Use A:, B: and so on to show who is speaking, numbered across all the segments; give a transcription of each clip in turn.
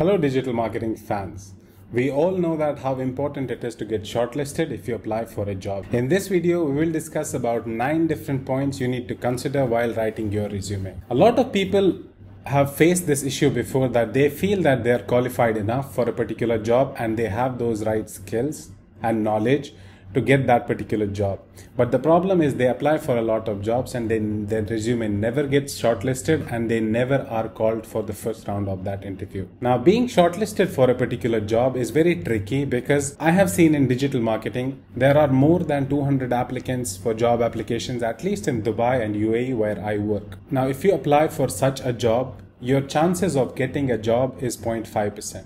A: Hello, digital marketing fans. We all know that how important it is to get shortlisted if you apply for a job. In this video, we will discuss about nine different points you need to consider while writing your resume. A lot of people have faced this issue before that they feel that they are qualified enough for a particular job and they have those right skills and knowledge to get that particular job. But the problem is they apply for a lot of jobs and then their resume never gets shortlisted and they never are called for the first round of that interview. Now, being shortlisted for a particular job is very tricky because I have seen in digital marketing there are more than 200 applicants for job applications, at least in Dubai and UAE where I work. Now, if you apply for such a job, your chances of getting a job is 0.5%.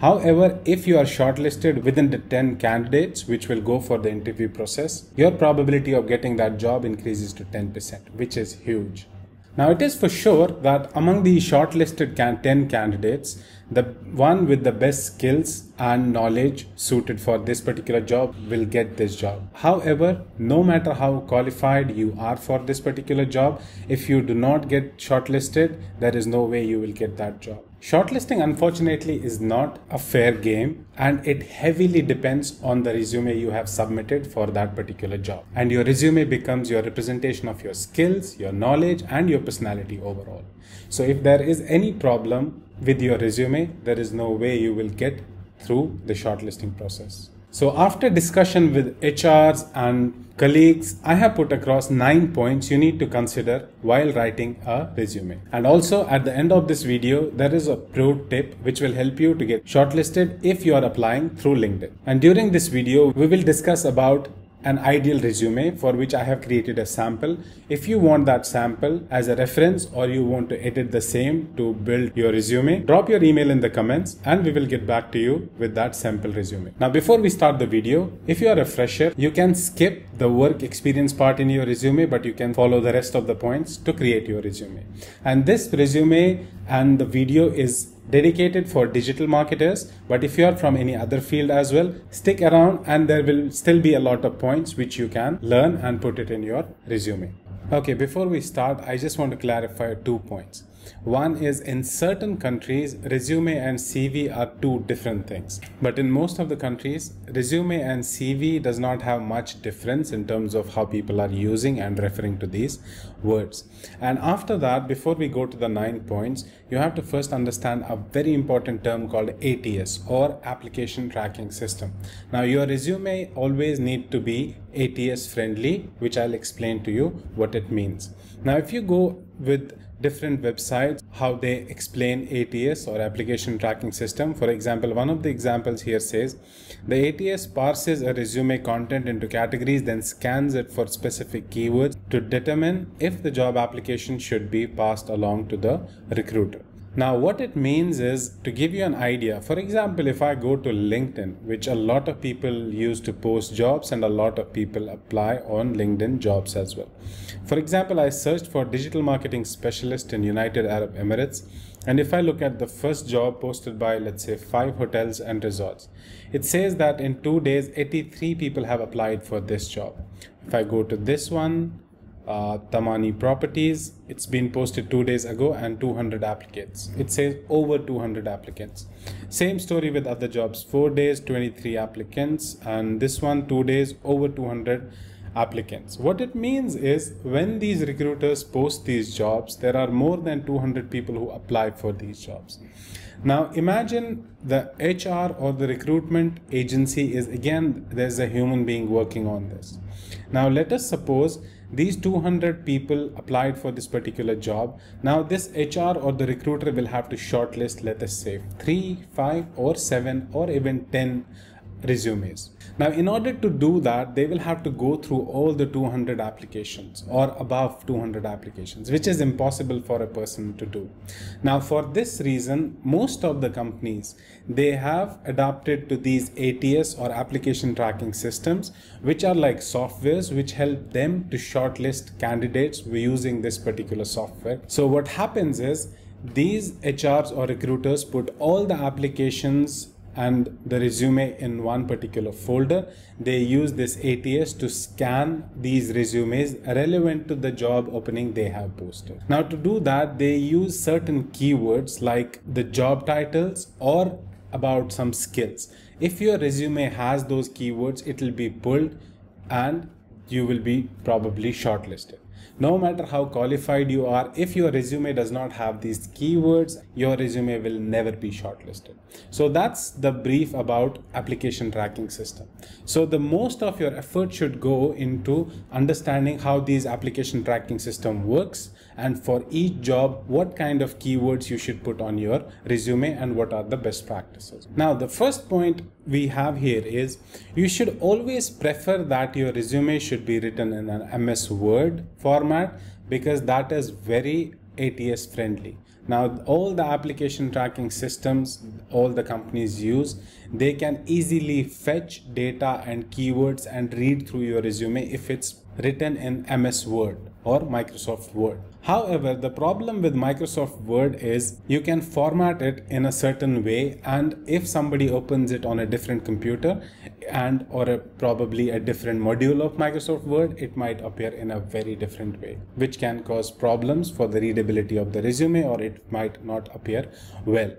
A: However, if you are shortlisted within the 10 candidates which will go for the interview process, your probability of getting that job increases to 10%, which is huge. Now, it is for sure that among the shortlisted 10 candidates, the one with the best skills and knowledge suited for this particular job will get this job. However, no matter how qualified you are for this particular job, if you do not get shortlisted, there is no way you will get that job. Shortlisting, unfortunately, is not a fair game and it heavily depends on the resume you have submitted for that particular job. And your resume becomes your representation of your skills, your knowledge, and your personality overall. So if there is any problem with your resume, there is no way you will get through the shortlisting process. So after discussion with HRs and colleagues, I have put across nine points you need to consider while writing a resume. And also at the end of this video, there is a pro tip which will help you to get shortlisted if you are applying through LinkedIn. And during this video, we will discuss about an ideal resume for which I have created a sample. If you want that sample as a reference or you want to edit the same to build your resume, drop your email in the comments and we will get back to you with that sample resume. Now, before we start the video, if you are a fresher, you can skip the work experience part in your resume, but you can follow the rest of the points to create your resume. And this resume and the video is dedicated for digital marketers. But if you are from any other field as well, stick around and there will still be a lot of points which you can learn and put it in your resume. Okay, before we start, I just want to clarify two points. One is in certain countries, resume and CV are two different things. But in most of the countries, resume and CV does not have much difference in terms of how people are using and referring to these words. And after that, before we go to the nine points, you have to first understand a very important term called ATS or Application Tracking System. Now your resume always need to be ATS friendly, which I'll explain to you what it means. Now if you go with different websites how they explain ATS or application tracking system for example one of the examples here says the ATS parses a resume content into categories then scans it for specific keywords to determine if if the job application should be passed along to the recruiter. Now, what it means is to give you an idea. For example, if I go to LinkedIn, which a lot of people use to post jobs and a lot of people apply on LinkedIn jobs as well. For example, I searched for digital marketing specialist in United Arab Emirates. And if I look at the first job posted by, let's say, five hotels and resorts, it says that in two days, 83 people have applied for this job. If I go to this one, uh, Tamani Properties. It's been posted two days ago and 200 applicants. It says over 200 applicants. Same story with other jobs, four days, 23 applicants, and this one, two days, over 200 applicants. What it means is when these recruiters post these jobs, there are more than 200 people who apply for these jobs. Now imagine the HR or the recruitment agency is again, there's a human being working on this. Now let us suppose these 200 people applied for this particular job. Now this HR or the recruiter will have to shortlist, let us say three, five or seven or even 10 resumes. Now, in order to do that, they will have to go through all the 200 applications or above 200 applications, which is impossible for a person to do. Now, for this reason, most of the companies, they have adapted to these ATS or application tracking systems, which are like softwares which help them to shortlist candidates using this particular software. So what happens is these HRs or recruiters put all the applications and the resume in one particular folder. They use this ATS to scan these resumes relevant to the job opening they have posted. Now to do that, they use certain keywords like the job titles or about some skills. If your resume has those keywords, it will be pulled and you will be probably shortlisted. No matter how qualified you are, if your resume does not have these keywords, your resume will never be shortlisted. So that's the brief about application tracking system. So the most of your effort should go into understanding how these application tracking system works and for each job what kind of keywords you should put on your resume and what are the best practices. Now the first point we have here is you should always prefer that your resume should be written in an MS Word format because that is very ATS friendly. Now all the application tracking systems all the companies use, they can easily fetch data and keywords and read through your resume if it's written in MS Word or Microsoft Word. However, the problem with Microsoft Word is you can format it in a certain way and if somebody opens it on a different computer, and or a, probably a different module of Microsoft Word, it might appear in a very different way, which can cause problems for the readability of the resume or it might not appear well.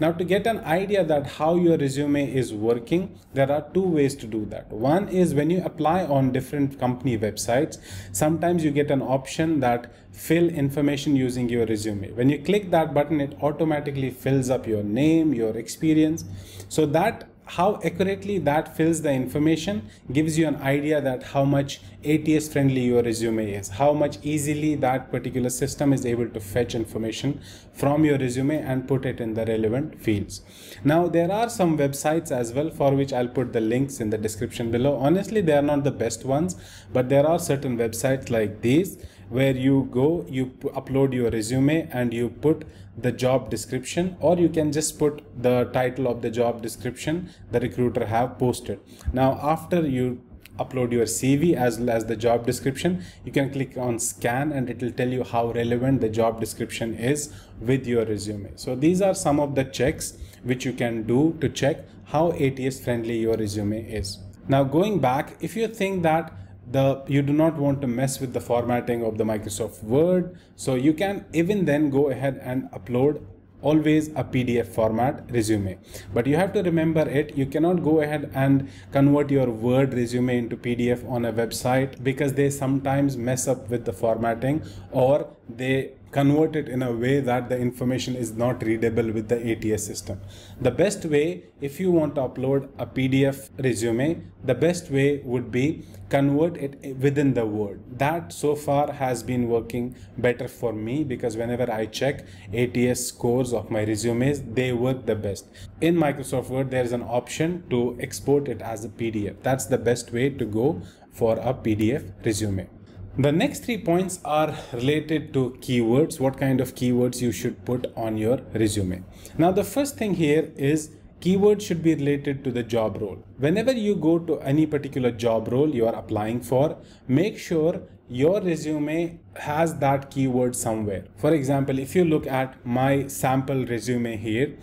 A: Now to get an idea that how your resume is working, there are two ways to do that. One is when you apply on different company websites, sometimes you get an option that fill information using your resume. When you click that button, it automatically fills up your name, your experience. So that how accurately that fills the information gives you an idea that how much ATS friendly your resume is, how much easily that particular system is able to fetch information from your resume and put it in the relevant fields. Now there are some websites as well for which I'll put the links in the description below. Honestly, they are not the best ones, but there are certain websites like these where you go you upload your resume and you put the job description or you can just put the title of the job description the recruiter have posted now after you upload your CV as well as the job description. You can click on scan and it will tell you how relevant the job description is with your resume. So these are some of the checks which you can do to check how ATS friendly your resume is. Now going back, if you think that the you do not want to mess with the formatting of the Microsoft Word. So you can even then go ahead and upload always a PDF format resume. But you have to remember it. You cannot go ahead and convert your Word resume into PDF on a website because they sometimes mess up with the formatting or they convert it in a way that the information is not readable with the ATS system. The best way, if you want to upload a PDF resume, the best way would be convert it within the Word. That so far has been working better for me because whenever I check ATS scores of my resumes, they work the best. In Microsoft Word, there is an option to export it as a PDF. That's the best way to go for a PDF resume. The next three points are related to keywords, what kind of keywords you should put on your resume. Now, the first thing here is keywords should be related to the job role. Whenever you go to any particular job role you are applying for, make sure your resume has that keyword somewhere. For example, if you look at my sample resume here,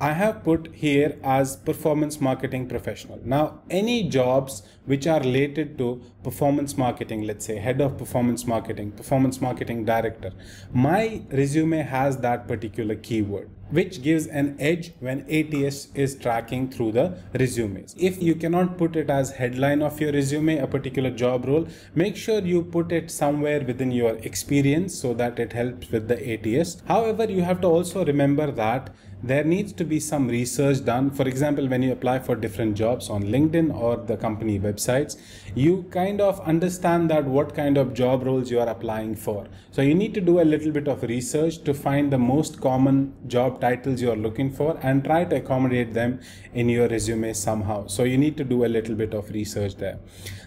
A: I have put here as performance marketing professional. Now, any jobs which are related to performance marketing, let's say head of performance marketing, performance marketing director, my resume has that particular keyword which gives an edge when ATS is tracking through the resumes. If you cannot put it as headline of your resume, a particular job role, make sure you put it somewhere within your your experience so that it helps with the ATS. However, you have to also remember that there needs to be some research done. For example, when you apply for different jobs on LinkedIn or the company websites, you kind of understand that what kind of job roles you are applying for. So you need to do a little bit of research to find the most common job titles you are looking for and try to accommodate them in your resume somehow. So you need to do a little bit of research there.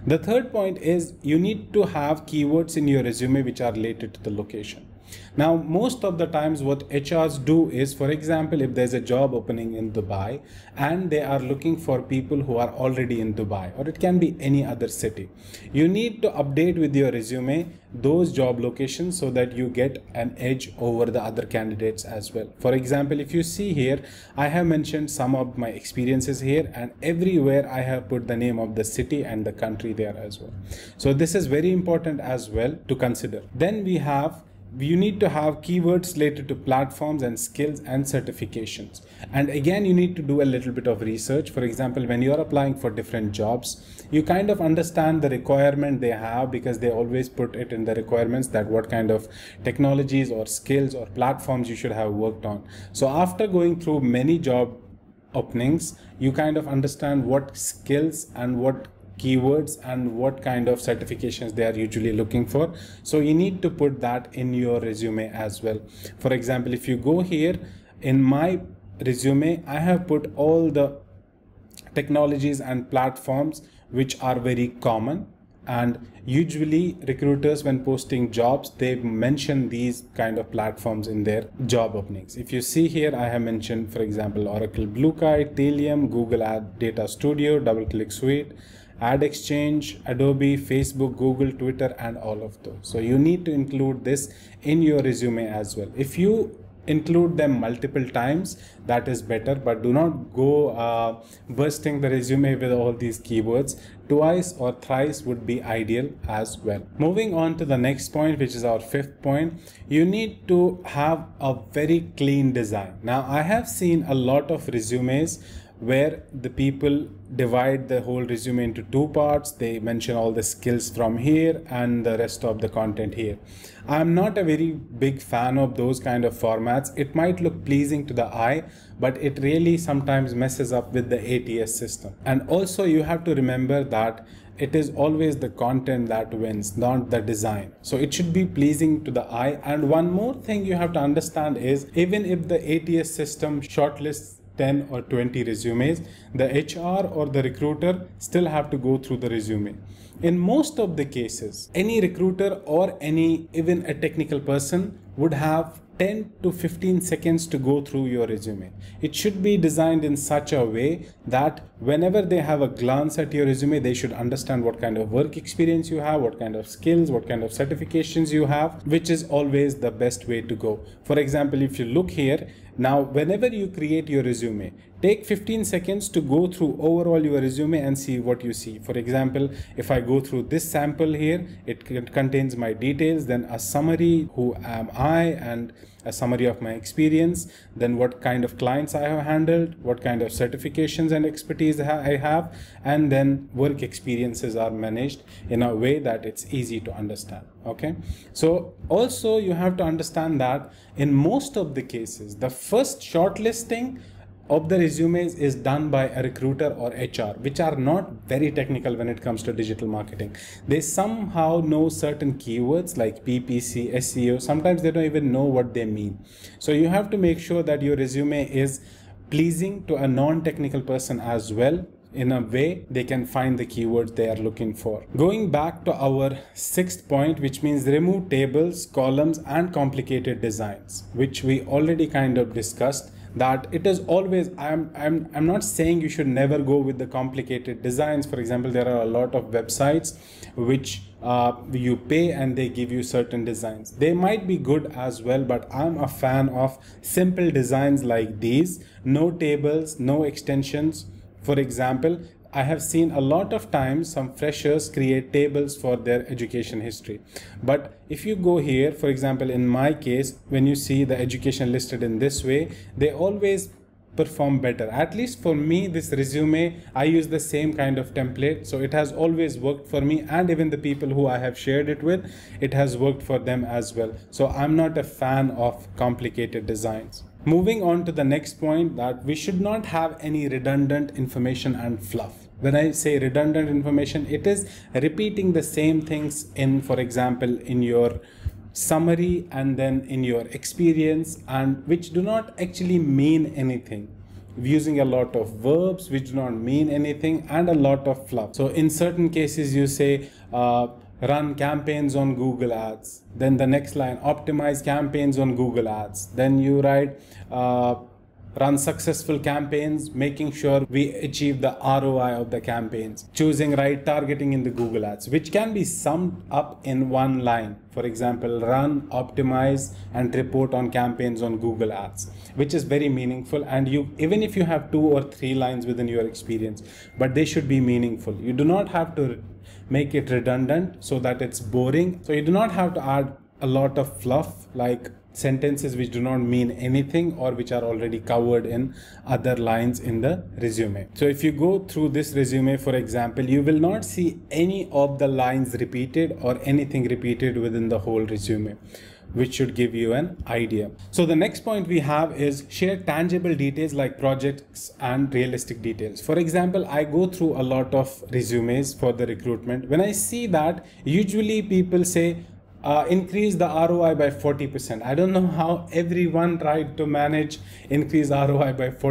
A: The third point is you need to have keywords in your resume which are related to the location. Now, most of the times what HRs do is, for example, if there's a job opening in Dubai and they are looking for people who are already in Dubai or it can be any other city, you need to update with your resume those job locations so that you get an edge over the other candidates as well. For example, if you see here, I have mentioned some of my experiences here and everywhere I have put the name of the city and the country there as well. So this is very important as well to consider. Then we have you need to have keywords related to platforms and skills and certifications and again you need to do a little bit of research for example when you're applying for different jobs you kind of understand the requirement they have because they always put it in the requirements that what kind of technologies or skills or platforms you should have worked on so after going through many job openings you kind of understand what skills and what keywords and what kind of certifications they are usually looking for so you need to put that in your resume as well for example if you go here in my resume i have put all the technologies and platforms which are very common and usually recruiters when posting jobs they mention these kind of platforms in their job openings if you see here i have mentioned for example oracle blue kite telium google ad data studio double click suite ad exchange adobe facebook google twitter and all of those so you need to include this in your resume as well if you include them multiple times that is better but do not go uh, bursting the resume with all these keywords twice or thrice would be ideal as well moving on to the next point which is our fifth point you need to have a very clean design now i have seen a lot of resumes where the people divide the whole resume into two parts they mention all the skills from here and the rest of the content here i'm not a very big fan of those kind of formats it might look pleasing to the eye but it really sometimes messes up with the ats system and also you have to remember that it is always the content that wins not the design so it should be pleasing to the eye and one more thing you have to understand is even if the ats system shortlists 10 or 20 resumes the hr or the recruiter still have to go through the resume in most of the cases any recruiter or any even a technical person would have 10 to 15 seconds to go through your resume. It should be designed in such a way that whenever they have a glance at your resume, they should understand what kind of work experience you have, what kind of skills, what kind of certifications you have, which is always the best way to go. For example, if you look here, now, whenever you create your resume, take 15 seconds to go through overall your resume and see what you see. For example, if I go through this sample here, it contains my details, then a summary, who am I, and a summary of my experience, then what kind of clients I have handled, what kind of certifications and expertise I have, and then work experiences are managed in a way that it's easy to understand. Okay, so also you have to understand that in most of the cases, the first shortlisting of the resumes is done by a recruiter or HR, which are not very technical when it comes to digital marketing. They somehow know certain keywords like PPC, SEO. Sometimes they don't even know what they mean. So you have to make sure that your resume is pleasing to a non-technical person as well in a way they can find the keywords they are looking for. Going back to our sixth point, which means remove tables, columns, and complicated designs, which we already kind of discussed that it is always i'm i'm i'm not saying you should never go with the complicated designs for example there are a lot of websites which uh, you pay and they give you certain designs they might be good as well but i'm a fan of simple designs like these no tables no extensions for example I have seen a lot of times some freshers create tables for their education history. But if you go here, for example, in my case, when you see the education listed in this way, they always perform better at least for me this resume i use the same kind of template so it has always worked for me and even the people who i have shared it with it has worked for them as well so i'm not a fan of complicated designs moving on to the next point that we should not have any redundant information and fluff when i say redundant information it is repeating the same things in for example in your summary and then in your experience and which do not actually mean anything using a lot of verbs which do not mean anything and a lot of fluff so in certain cases you say uh, run campaigns on google ads then the next line optimize campaigns on google ads then you write uh, run successful campaigns, making sure we achieve the ROI of the campaigns, choosing right targeting in the Google Ads, which can be summed up in one line. For example, run, optimize, and report on campaigns on Google Ads, which is very meaningful. And you, even if you have two or three lines within your experience, but they should be meaningful. You do not have to make it redundant so that it's boring. So you do not have to add a lot of fluff like sentences which do not mean anything or which are already covered in other lines in the resume. So if you go through this resume, for example, you will not see any of the lines repeated or anything repeated within the whole resume which should give you an idea. So the next point we have is share tangible details like projects and realistic details. For example, I go through a lot of resumes for the recruitment. When I see that, usually people say, uh, increase the ROI by 40%. I don't know how everyone tried to manage increase ROI by 40%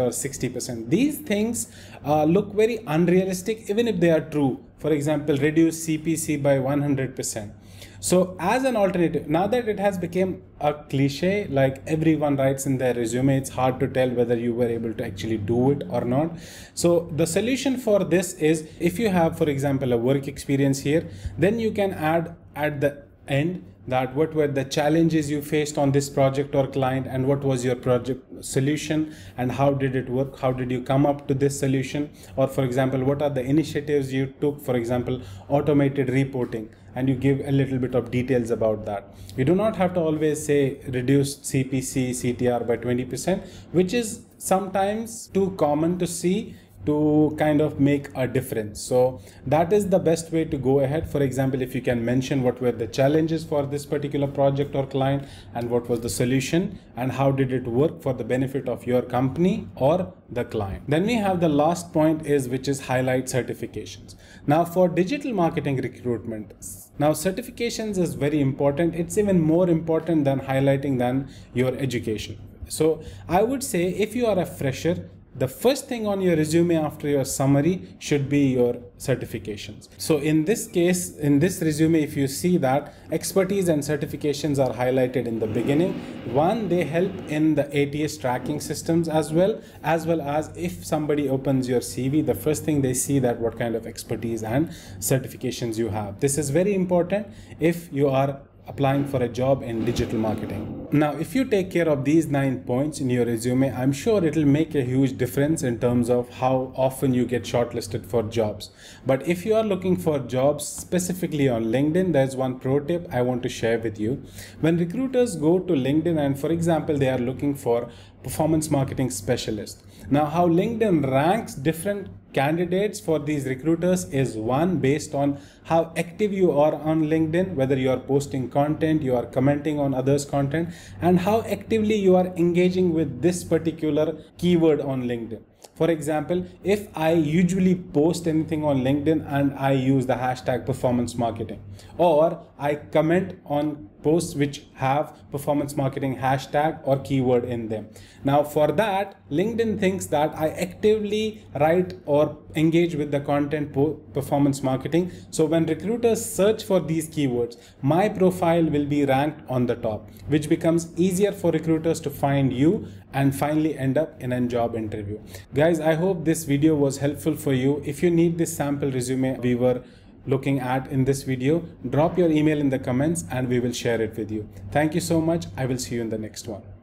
A: or 60%. These things uh, look very unrealistic, even if they are true. For example, reduce CPC by 100%. So as an alternative, now that it has become a cliche, like everyone writes in their resume, it's hard to tell whether you were able to actually do it or not. So the solution for this is if you have, for example, a work experience here, then you can add at the end that what were the challenges you faced on this project or client and what was your project solution and how did it work how did you come up to this solution or for example what are the initiatives you took for example automated reporting and you give a little bit of details about that you do not have to always say reduce cpc ctr by 20% which is sometimes too common to see to kind of make a difference so that is the best way to go ahead for example if you can mention what were the challenges for this particular project or client and what was the solution and how did it work for the benefit of your company or the client then we have the last point is which is highlight certifications now for digital marketing recruitment now certifications is very important it's even more important than highlighting than your education so i would say if you are a fresher the first thing on your resume after your summary should be your certifications. So in this case, in this resume, if you see that expertise and certifications are highlighted in the beginning, one, they help in the ATS tracking systems as well, as well as if somebody opens your CV, the first thing they see that what kind of expertise and certifications you have. This is very important if you are applying for a job in digital marketing. Now, if you take care of these nine points in your resume, I'm sure it'll make a huge difference in terms of how often you get shortlisted for jobs. But if you are looking for jobs specifically on LinkedIn, there's one pro tip I want to share with you. When recruiters go to LinkedIn and, for example, they are looking for performance marketing specialist. Now, how LinkedIn ranks different candidates for these recruiters is one based on how active you are on LinkedIn, whether you are posting content, you are commenting on others' content, and how actively you are engaging with this particular keyword on LinkedIn. For example, if I usually post anything on LinkedIn and I use the hashtag performance marketing, or I comment on posts which have performance marketing hashtag or keyword in them. Now, for that, LinkedIn thinks that I actively write or engage with the content performance marketing. So when recruiters search for these keywords, my profile will be ranked on the top, which becomes easier for recruiters to find you and finally end up in a job interview. Guys, I hope this video was helpful for you. If you need this sample resume we were looking at in this video, drop your email in the comments and we will share it with you. Thank you so much. I will see you in the next one.